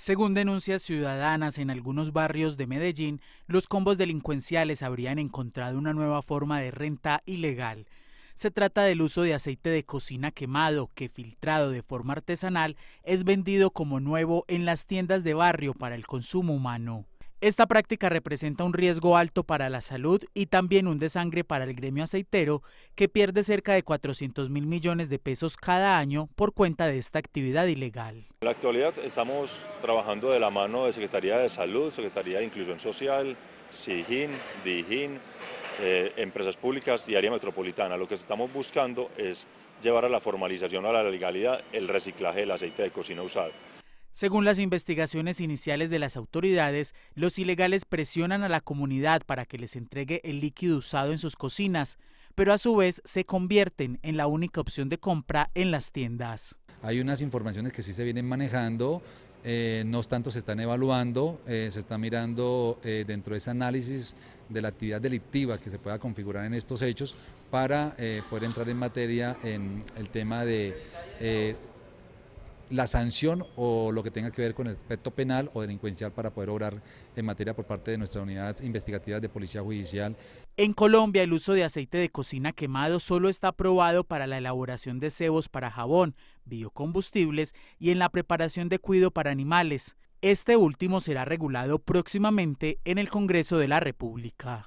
Según denuncias ciudadanas en algunos barrios de Medellín, los combos delincuenciales habrían encontrado una nueva forma de renta ilegal. Se trata del uso de aceite de cocina quemado que filtrado de forma artesanal es vendido como nuevo en las tiendas de barrio para el consumo humano. Esta práctica representa un riesgo alto para la salud y también un desangre para el gremio aceitero, que pierde cerca de 400 mil millones de pesos cada año por cuenta de esta actividad ilegal. En la actualidad estamos trabajando de la mano de Secretaría de Salud, Secretaría de Inclusión Social, SIGIN, DIGIN, eh, empresas públicas y área metropolitana. Lo que estamos buscando es llevar a la formalización, a la legalidad, el reciclaje del aceite de cocina usado. Según las investigaciones iniciales de las autoridades, los ilegales presionan a la comunidad para que les entregue el líquido usado en sus cocinas, pero a su vez se convierten en la única opción de compra en las tiendas. Hay unas informaciones que sí se vienen manejando, eh, no tanto se están evaluando, eh, se está mirando eh, dentro de ese análisis de la actividad delictiva que se pueda configurar en estos hechos para poder entrar en materia en el tema de la sanción o lo que tenga que ver con el aspecto penal o delincuencial para poder obrar en materia por parte de nuestras unidades investigativas de policía judicial. En Colombia el uso de aceite de cocina quemado solo está aprobado para la elaboración de cebos para jabón, biocombustibles y en la preparación de cuido para animales. Este último será regulado próximamente en el Congreso de la República.